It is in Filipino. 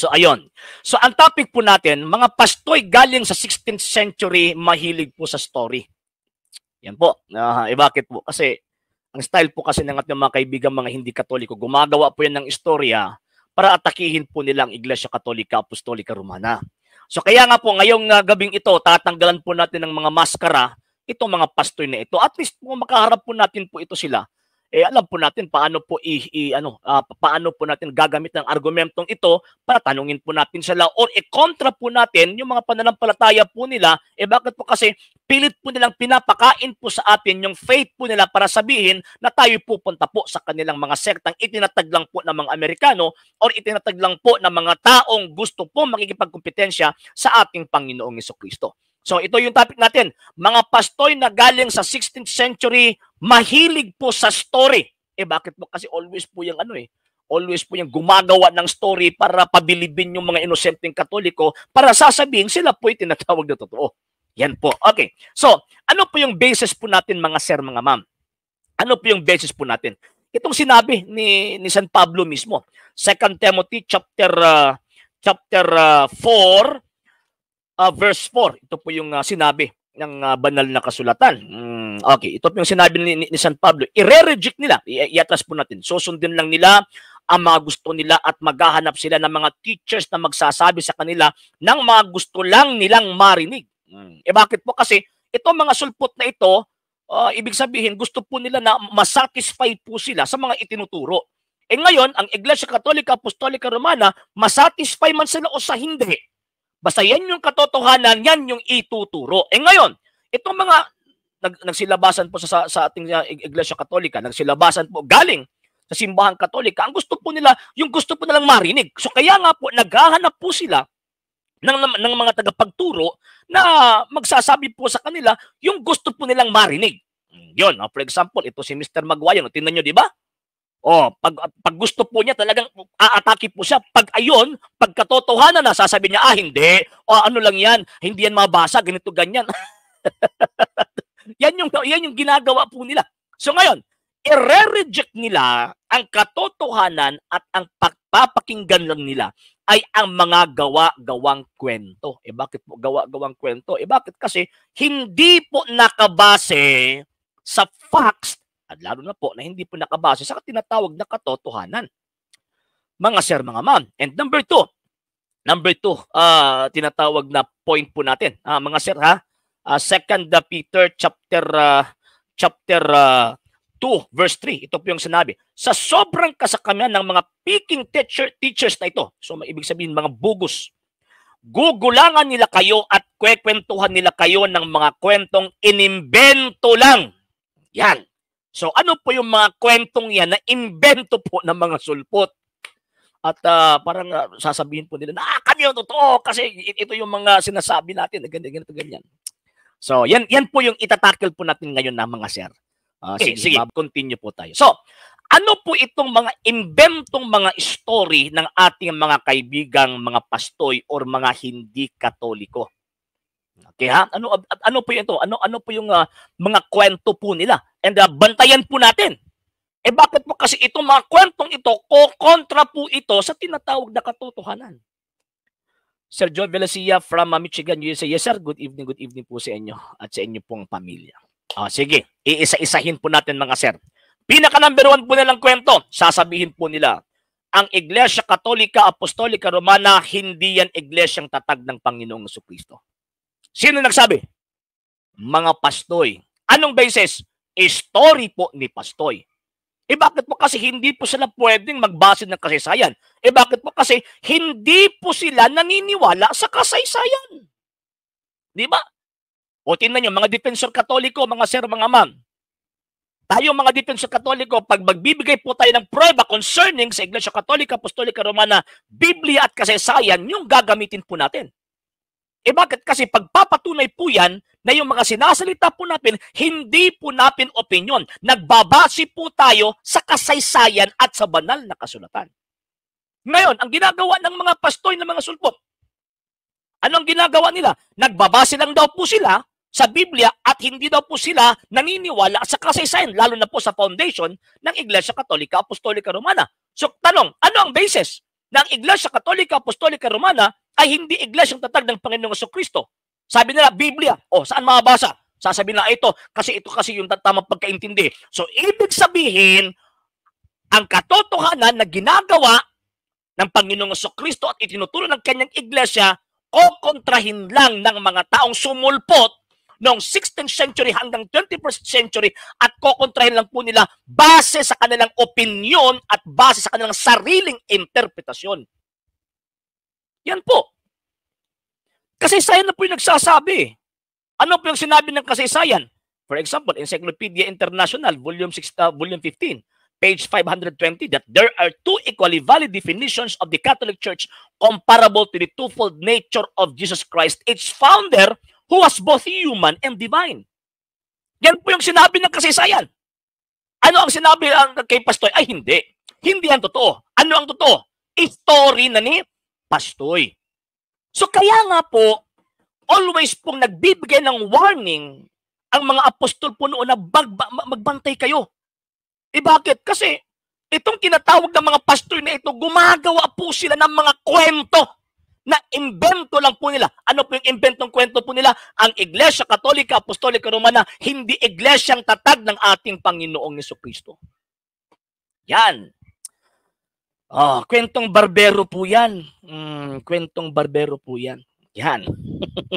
So ayun. So ang topic po natin, mga pastoy galing sa 16th century mahilig po sa story. Yan po. Uh, eh bakit po? Kasi ang style po kasi ng ating mga kaibigan mga hindi katoliko, gumagawa po yan ng istorya para atakihin po nilang Iglesia Katolika Apostolika Romana. So kaya nga po ngayong uh, gabing ito, tatanggalan po natin ng mga maskara itong mga pastoy na ito. At least po makaharap po natin po ito sila eh alam po natin paano po i, i ano uh, paano po natin gagamit ng argumentong ito para tanungin po natin sila or i-kontra po natin yung mga pananampalataya po nila eh bakit po kasi pilit po nilang pinapakain po sa atin yung faith po nila para sabihin na tayo pupunta po sa kanilang mga sektang itinatag lang po ng mga Amerikano or itinatag lang po ng mga taong gusto po makikipagkompetensya sa ating Panginoong Kristo. So ito yung topic natin. Mga pastoy na galing sa 16th century, mahilig po sa story. Eh bakit po? Kasi always po yung ano eh, always po yung gumagawa ng story para pabilibin yung mga inosenteng katoliko para sasabihin sila po tinatawag na totoo. Yan po. Okay. So, ano po yung basis po natin mga sir, mga ma'am? Ano po yung basis po natin? Itong sinabi ni, ni San Pablo mismo, 2 Timothy chapter uh, chapter uh, ah, 4 uh, verse 4. Ito po yung uh, sinabi ng uh, banal na kasulatan. Mm, okay, ito po yung sinabi ni, ni, ni San Pablo. I-reject nila. I- iatras po natin. Susundin lang nila ang mga gusto nila at maghahanap sila ng mga teachers na magsasabi sa kanila ng mga gusto lang nilang marinig. Mm. E bakit po? Kasi itong mga sulpot na ito, uh, ibig sabihin gusto po nila na masatisfy po sila sa mga itinuturo. E ngayon, ang Iglesia Katolika Apostolika Romana, masatisfy man sila o sa hindi, Basta yan yung katotohanan, yan yung ituturo. Eh ngayon, itong mga nag, nagsilabasan po sa, sa ating ah, Iglesia Katolika, nagsilabasan po galing sa simbahang katolika, ang gusto po nila, yung gusto po nilang marinig. So kaya nga po, naghahanap po sila ng, ng mga tagapagturo na magsasabi po sa kanila yung gusto po nilang marinig. Hmm, yun, ah, for example, ito si Mr. Magwayan, tingnan nyo, di ba? Oh, pag, pag gusto po niya talagang aatake po siya. Pag ayon, pag katotohanan na sasabihin niya, ah hindi, o oh, ano lang 'yan, hindi yan mabasa, ganito ganyan. yan yung yan yung ginagawa po nila. So ngayon, i-reject nila ang katotohanan at ang pagpapakinggan lang nila ay ang mga gawa-gawang kwento. Eh bakit po gawa-gawang kwento? Eh bakit kasi hindi po nakabase sa facts at lalo na po na hindi po nakabase sa tinatawag na katotohanan. Mga sir, mga ma'am. And number two, number two, uh, tinatawag na point po natin. Uh, mga sir, ha? Uh, second uh, Peter chapter uh, chapter uh, 2 verse 3. Ito po yung sinabi. Sa sobrang kasakamihan ng mga picking teacher, teachers na ito. So may ibig sabihin mga bugos. Gugulangan nila kayo at kwekwentuhan nila kayo ng mga kwentong inimbento lang. Yan. So ano po yung mga kwentong yan na invento po ng mga sulpot? At uh, parang uh, sasabihin po nila, ah, kami yung totoo kasi ito yung mga sinasabi natin, ganyan, ganito, ganyan. So yan, yan po yung itatackle po natin ngayon na mga sir. Uh, okay, sige, sige, continue po tayo. So, ano po itong mga inventong mga story ng ating mga kaibigang mga pastoy or mga hindi katoliko? Okay ha? Ano ano, ano ano po 'yung to? Ano ano po 'yung uh, mga kwento po nila? And uh, bantayan po natin. Eh bakit po kasi itong mga kwentong ito ko kontra po ito sa tinatawag na katotohanan? Sir John Velasia from ah, Michigan, USA. Yes sir, good evening, good evening po sa inyo at sa inyo pong pamilya. Ah, sige, iisa-isahin po natin mga sir. Pinaka number one po nilang kwento, sasabihin po nila, ang Iglesia Katolika Apostolika Romana, hindi yan Iglesyang tatag ng Panginoong Kristo. Sino nagsabi? Mga pastoy. Anong basis? Story po ni pastoy. Eh bakit po kasi hindi po sila pwedeng magbase ng kasaysayan? Eh bakit po kasi hindi po sila naniniwala sa kasaysayan? Di ba? O tingnan nyo, mga defensor katoliko, mga sir, mga ma'am, tayo mga defensor katoliko, pag magbibigay po tayo ng prueba concerning sa Iglesia Katolika, Apostolika Romana, Biblia at kasaysayan, yung gagamitin po natin. Eh bakit? Kasi pagpapatunay po yan na yung mga sinasalita po natin, hindi po natin opinion. Nagbabase po tayo sa kasaysayan at sa banal na kasulatan. Ngayon, ang ginagawa ng mga pastoy ng mga sulpot, ano ang ginagawa nila? Nagbabase lang daw po sila sa Biblia at hindi daw po sila naniniwala sa kasaysayan, lalo na po sa foundation ng Iglesia Katolika Apostolika Romana. So, tanong, ano ang basis ng Iglesia Katolika Apostolika Romana ay hindi ang tatag ng Panginoong Yeso Kristo. Sabi nila, Biblia. O, oh, saan mababasa? Sasabihin nila, ito, kasi ito kasi yung tamang pagkaintindi. So, ibig sabihin, ang katotohanan na ginagawa ng Panginoong Kristo at itinuturo ng kanyang iglesia, kokontrahin lang ng mga taong sumulpot noong 16th century hanggang 21st century at kokontrahin lang po nila base sa kanilang opinion at base sa kanilang sariling interpretasyon. Yan po. Kasaysayan na po yung nagsasabi. Ano po yung sinabi ng kasaysayan? For example, Encyclopedia International, volume, 6, uh, volume 15, page 520, that there are two equally valid definitions of the Catholic Church comparable to the twofold nature of Jesus Christ, its founder, who was both human and divine. Yan po yung sinabi ng kasaysayan. Ano ang sinabi ang kay Pastoy? Ay, hindi. Hindi yan totoo. Ano ang totoo? Story na ni pastoy. So kaya nga po, always pong nagbibigay ng warning ang mga apostol po noon na bagba, magbantay kayo. E bakit? Kasi itong kinatawag ng mga pastor na ito, gumagawa po sila ng mga kwento na imbento lang po nila. Ano po yung inventong kwento po nila? Ang Iglesia Katolika, Apostolika Romana, hindi iglesyang tatag ng ating Panginoong Yeso Kristo. Yan. Oh, kwentong barbero po 'yan. Mm, kwentong barbero po 'yan. Yan.